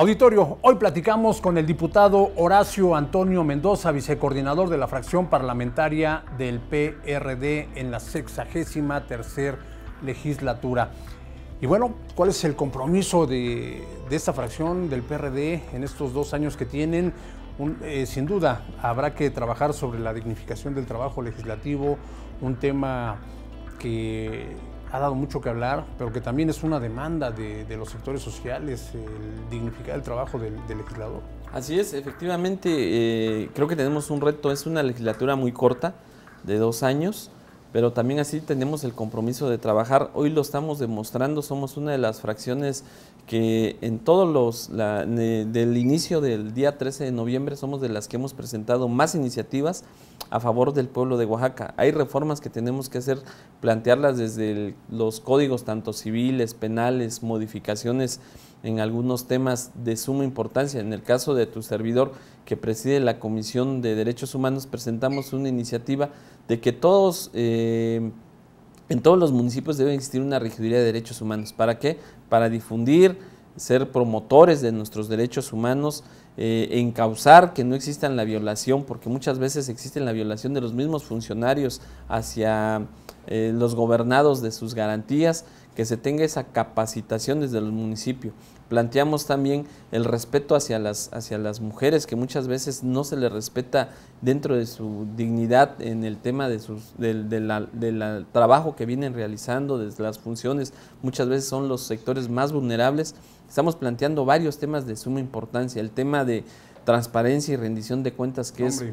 Auditorio, hoy platicamos con el diputado Horacio Antonio Mendoza, vicecoordinador de la fracción parlamentaria del PRD en la sexagésima tercera legislatura. Y bueno, ¿cuál es el compromiso de, esta fracción del PRD en estos dos años que tienen? Eh, sin duda, habrá que trabajar sobre la dignificación del trabajo legislativo, un tema que ha dado mucho que hablar, pero que también es una demanda de, los sectores sociales, el dignificar el trabajo del, legislador. Así es, efectivamente, eh, creo que tenemos un reto, es una legislatura muy corta, de dos años, pero también así tenemos el compromiso de trabajar, hoy lo estamos demostrando, somos una de las fracciones que en todos los, del inicio del día 13 de noviembre somos de las que hemos presentado más iniciativas a favor del pueblo de Oaxaca. Hay reformas que tenemos que hacer, plantearlas desde los códigos tanto civiles, penales, modificaciones en algunos temas de suma importancia. En el caso de tu servidor que preside la Comisión de Derechos Humanos, presentamos una iniciativa de que todos... Eh, en todos los municipios debe existir una regiduría de derechos humanos. ¿Para qué? Para difundir, ser promotores de nuestros derechos humanos eh, en causar que no exista la violación, porque muchas veces existe la violación de los mismos funcionarios hacia eh, los gobernados de sus garantías, que se tenga esa capacitación desde los municipios. Planteamos también el respeto hacia las, hacia las mujeres, que muchas veces no se les respeta dentro de su dignidad en el tema de sus, del trabajo que vienen realizando, desde las funciones, muchas veces son los sectores más vulnerables Estamos planteando varios temas de suma importancia. El tema de transparencia y rendición de cuentas, que es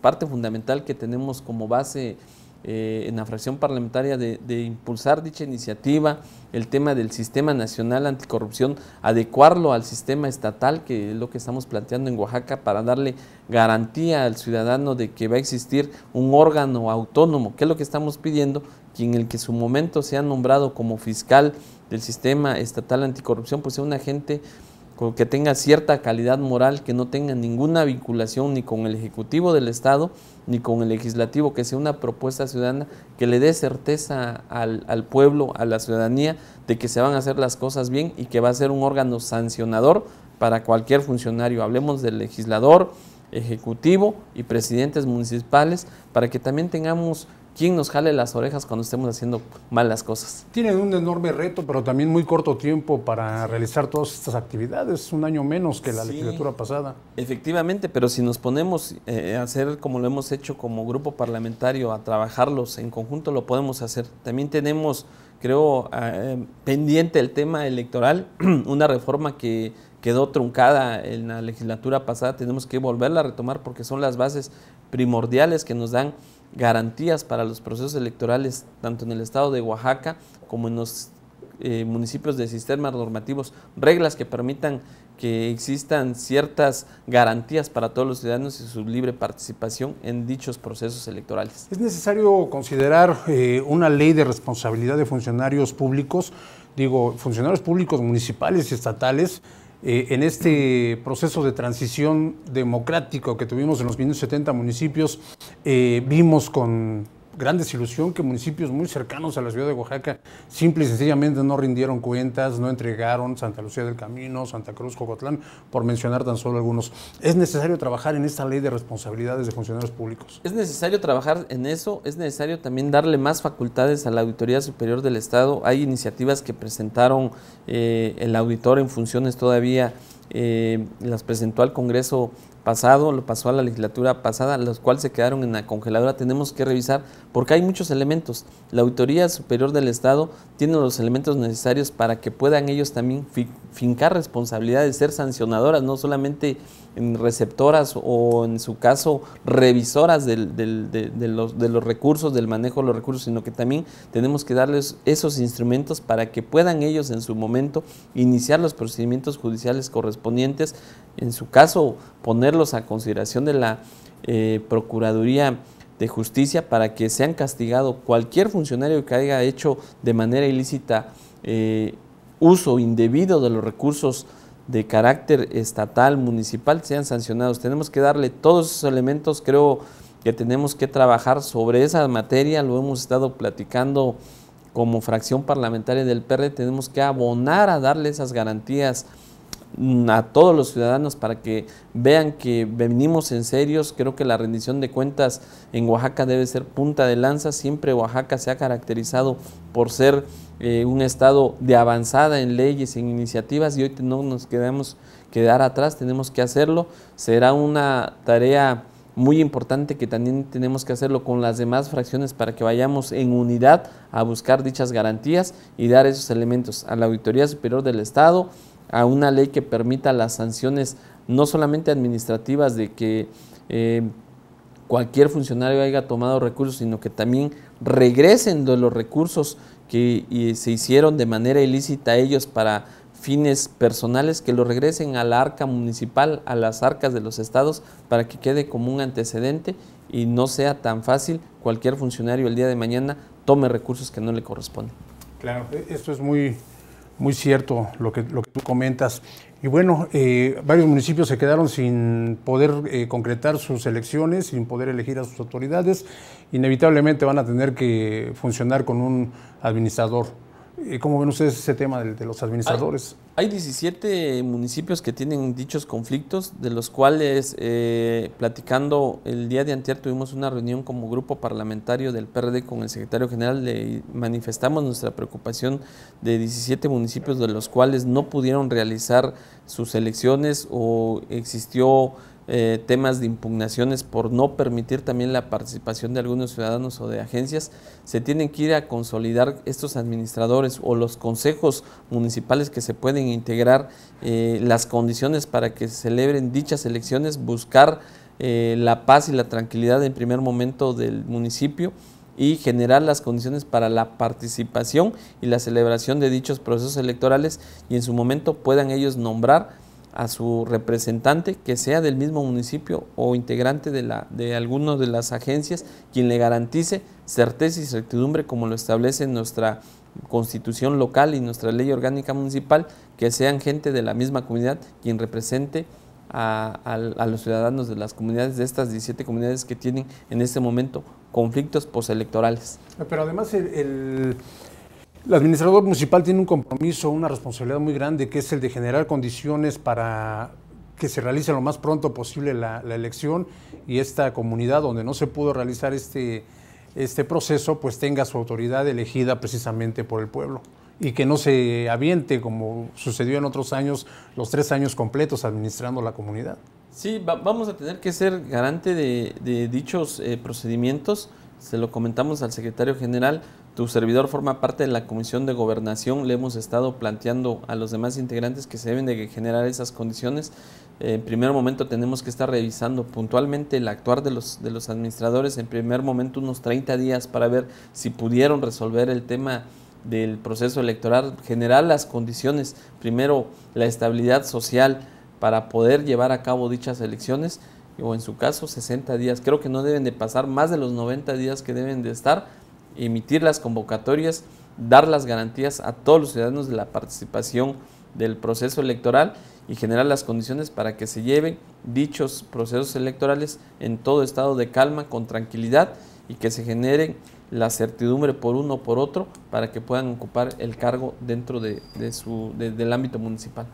parte fundamental que tenemos como base eh, en la fracción parlamentaria de, impulsar dicha iniciativa, el tema del sistema nacional anticorrupción, adecuarlo al sistema estatal, que es lo que estamos planteando en Oaxaca, para darle garantía al ciudadano de que va a existir un órgano autónomo, que es lo que estamos pidiendo, que en el que su momento sea nombrado como fiscal del sistema estatal anticorrupción, pues sea un agente que tenga cierta calidad moral, que no tenga ninguna vinculación ni con el Ejecutivo del Estado ni con el Legislativo, que sea una propuesta ciudadana que le dé certeza al, pueblo, a la ciudadanía, de que se van a hacer las cosas bien y que va a ser un órgano sancionador para cualquier funcionario. Hablemos del legislador, ejecutivo y presidentes municipales, para que también tengamos quién nos jale las orejas cuando estemos haciendo malas cosas. Tienen un enorme reto, pero también muy corto tiempo para realizar todas estas actividades, un año menos que la legislatura pasada. Efectivamente, pero si nos ponemos eh, a hacer como lo hemos hecho como grupo parlamentario, a trabajarlos en conjunto, lo podemos hacer. También tenemos, creo, eh, pendiente el tema electoral, una reforma que quedó truncada en la legislatura pasada, tenemos que volverla a retomar porque son las bases primordiales que nos dan garantías para los procesos electorales, tanto en el estado de Oaxaca como en los eh, municipios de sistemas normativos, reglas que permitan que existan ciertas garantías para todos los ciudadanos y su libre participación en dichos procesos electorales. Es necesario considerar eh, una ley de responsabilidad de funcionarios públicos, digo, funcionarios públicos municipales y estatales, eh, en este proceso de transición democrático que tuvimos en los 70 municipios, eh, vimos con gran desilusión que municipios muy cercanos a la ciudad de Oaxaca simple y sencillamente no rindieron cuentas, no entregaron Santa Lucía del Camino, Santa Cruz, Jocotlán, por mencionar tan solo algunos. ¿Es necesario trabajar en esta ley de responsabilidades de funcionarios públicos? Es necesario trabajar en eso, es necesario también darle más facultades a la Auditoría Superior del Estado. Hay iniciativas que presentaron eh, el auditor en funciones todavía eh, las presentó al Congreso pasado, lo pasó a la legislatura pasada, los cuales se quedaron en la congeladora. Tenemos que revisar porque hay muchos elementos. La Auditoría Superior del Estado tiene los elementos necesarios para que puedan ellos también fincar responsabilidades, ser sancionadoras, no solamente receptoras o en su caso revisoras de, de, los, de los recursos, del manejo de los recursos, sino que también tenemos que darles esos instrumentos para que puedan ellos en su momento iniciar los procedimientos judiciales correspondientes en su caso ponerlos a consideración de la eh, Procuraduría de Justicia para que sean castigados cualquier funcionario que haya hecho de manera ilícita eh, uso indebido de los recursos de carácter estatal, municipal, sean sancionados. Tenemos que darle todos esos elementos, creo que tenemos que trabajar sobre esa materia, lo hemos estado platicando como fracción parlamentaria del PRD, tenemos que abonar a darle esas garantías Mm, a todos los ciudadanos para que vean que venimos en serios. Creo que la rendición de cuentas en Oaxaca debe ser punta de lanza. Siempre Oaxaca se ha caracterizado por ser eh, un estado de avanzada en leyes, en iniciativas y hoy no nos quedamos quedar atrás, tenemos que hacerlo. Será una tarea muy importante que también tenemos que hacerlo con las demás fracciones para que vayamos en unidad a buscar dichas garantías y dar esos elementos a la Auditoría Superior del Estado, a una ley que permita las sanciones no solamente administrativas de que eh, cualquier funcionario haya tomado recursos, sino que también regresen de los recursos que se hicieron de manera ilícita ellos para fines personales, que lo regresen a la arca municipal, a las arcas de los estados, para que quede como un antecedente y no sea tan fácil cualquier funcionario el día de mañana tome recursos que no le corresponden. Claro, e-, esto es muy muy cierto lo que, lo que tú comentas. Y bueno, eh, varios municipios se quedaron sin poder eh, concretar sus elecciones, sin poder elegir a sus autoridades. Inevitablemente van a tener que funcionar con un administrador eh, ¿Cómo ven ustedes ese tema de, los administradores? Hay, 17 municipios que tienen dichos conflictos, de los cuales, eh, platicando el día de antier, tuvimos una reunión como grupo parlamentario del PRD con el secretario general, le manifestamos nuestra preocupación de 17 municipios de los cuales no pudieron realizar sus elecciones o existió eh, temas de impugnaciones por no permitir también la participación de algunos ciudadanos o de agencias, se tienen que ir a consolidar estos administradores o los consejos municipales que se pueden integrar eh, las condiciones para que se celebren dichas elecciones, buscar eh, la paz y la tranquilidad en primer momento del municipio y generar las condiciones para la participación y la celebración de dichos procesos electorales y en su momento puedan ellos nombrar a su representante que sea del mismo municipio o integrante de, la, de alguna de las agencias quien le garantice certeza y certidumbre como lo establece nuestra constitución local y nuestra ley orgánica municipal, que sean gente de la misma comunidad quien represente a, los ciudadanos de las comunidades, de estas 17 comunidades que tienen en este momento conflictos postelectorales. Pero además el, el administrador municipal tiene un compromiso, una responsabilidad muy grande, que es el de generar condiciones para que se realice lo más pronto posible la, elección y esta comunidad donde no se pudo realizar este, este proceso, pues tenga su autoridad elegida precisamente por el pueblo y que no se aviente como sucedió en otros años, los tres años completos administrando la comunidad. Sí, vamos a tener que ser garante de, dichos eh, procedimientos se lo comentamos al secretario general, tu servidor forma parte de la Comisión de Gobernación, le hemos estado planteando a los demás integrantes que se deben de generar esas condiciones. En primer momento tenemos que estar revisando puntualmente el actuar de los, de los administradores, en primer momento unos 30 días para ver si pudieron resolver el tema del proceso electoral, generar las condiciones, primero la estabilidad social para poder llevar a cabo dichas elecciones o en su caso 60 días. Creo que no deben de pasar más de los 90 días que deben de estar, emitir las convocatorias, dar las garantías a todos los ciudadanos de la participación del proceso electoral y generar las condiciones para que se lleven dichos procesos electorales en todo estado de calma, con tranquilidad y que se generen la certidumbre por uno o por otro para que puedan ocupar el cargo dentro de, su, del ámbito municipal.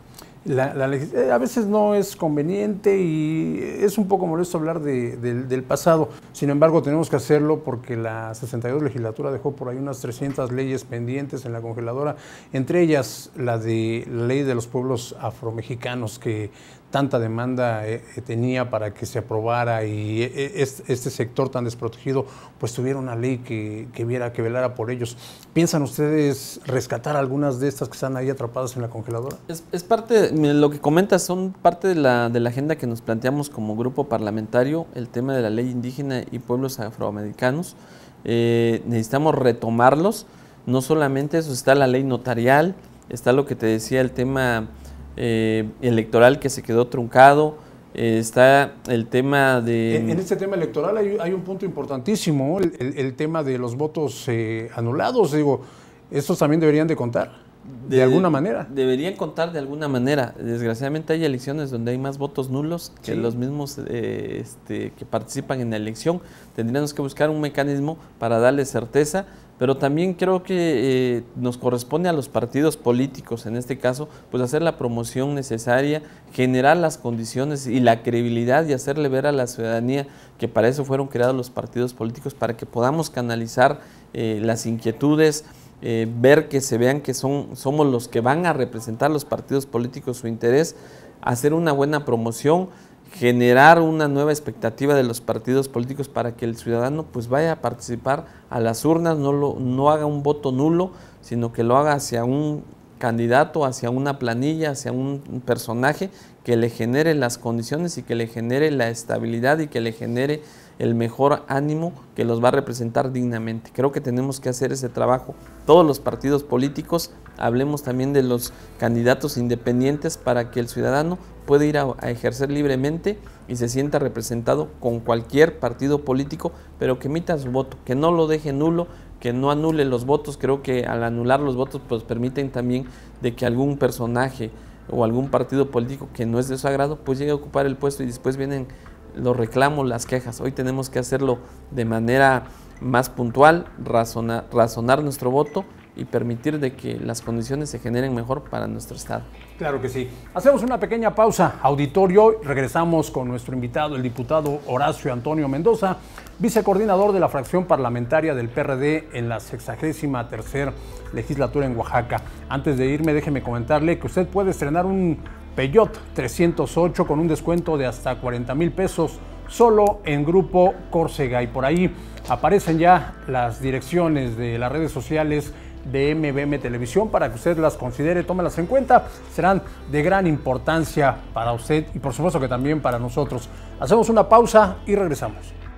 La, eh, a veces no es conveniente y es un poco molesto hablar del pasado. Sin embargo, tenemos que hacerlo porque la 62 legislatura dejó por ahí unas 300 leyes pendientes en la congeladora, entre ellas la de la ley de los pueblos afromexicanos que tanta demanda eh, eh, tenía para que se aprobara y este sector tan desprotegido pues tuviera una ley que, que viera que velara por ellos. ¿Piensan ustedes rescatar algunas de estas que están ahí atrapadas en la congeladora? Es, es parte lo que comentas son parte de la, de la agenda que nos planteamos como grupo parlamentario, el tema de la ley indígena y pueblos afroamericanos. Eh, necesitamos retomarlos, no solamente eso, está la ley notarial, está lo que te decía el tema eh, electoral que se quedó truncado, eh, está el tema de... En, este tema electoral hay, un punto importantísimo, el, el tema de los votos anulados, digo, estos también deberían de contar de, alguna manera. Deberían contar de alguna manera. Desgraciadamente hay elecciones donde hay más votos nulos que los mismos eh, este, que participan en la elección. Tendríamos que buscar un mecanismo para darle certeza, pero también creo que eh, nos corresponde a los partidos políticos, en este caso, pues hacer la promoción necesaria, generar las condiciones y la credibilidad y hacerle ver a la ciudadanía que para eso fueron creados los partidos políticos, para que podamos canalizar eh, las inquietudes, eh, ver que se vean que son, somos los que van a representar los partidos políticos su interés, hacer una buena promoción, generar una nueva expectativa de los partidos políticos para que el ciudadano pues vaya a participar a las urnas, no, no haga un voto nulo, sino que lo haga hacia un candidato, hacia una planilla, hacia un personaje que le genere las condiciones y que le genere la estabilidad y que le genere el mejor ánimo que los va a representar dignamente. Creo que tenemos que hacer ese trabajo todos los partidos políticos, hablemos también de los candidatos independientes para que el ciudadano pueda ir a, ejercer libremente y se sienta representado con cualquier partido político, pero que emita su voto, que no lo deje nulo, que no anule los votos. Creo que al anular los votos pues permiten también de que algún personaje o algún partido político que no es de su agrado, pues llega a ocupar el puesto y después vienen los reclamos, las quejas. Hoy tenemos que hacerlo de manera más puntual, razonar, razonar nuestro voto y permitir de que las condiciones se generen mejor para nuestro Estado. Claro que sí. Hacemos una pequeña pausa, auditorio. Regresamos con nuestro invitado, el diputado Horacio Antonio Mendoza, vicecoordinador de la fracción parlamentaria del PRD en la 63 legislatura en Oaxaca. Antes de irme, déjeme comentarle que usted puede estrenar un Peyot 308 con un descuento de hasta 40 mil pesos solo en Grupo Córcega. Y por ahí aparecen ya las direcciones de las redes sociales de MBM Televisión para que usted las considere, tómelas en cuenta, serán de gran importancia para usted y por supuesto que también para nosotros. Hacemos una pausa y regresamos.